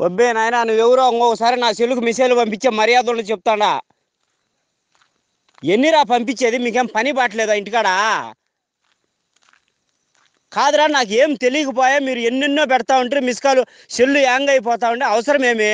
వబ్బే నాయన నువ్వెవరో ఇంకొకసారి నా సెల్లుకు మిసైల్ పంపించే మర్యాదలు చెప్తాడా ఎన్నిరా పంపించేది మీకేం పని పట్టలేదా ఇంటికాడ కాదురా నాకు ఏం తెలియకపోయా మీరు ఎన్నెన్నో పెడతా ఉంటారు మిస్ కాల్ సెల్లు యాంగ్ అయిపోతా ఉంటే అవసరమేమి